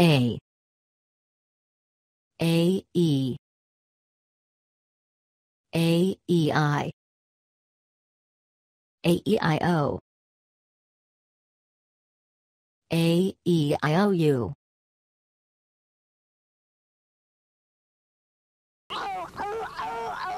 A A E A E I A E I O A E I O U Oh, oh, oh, oh.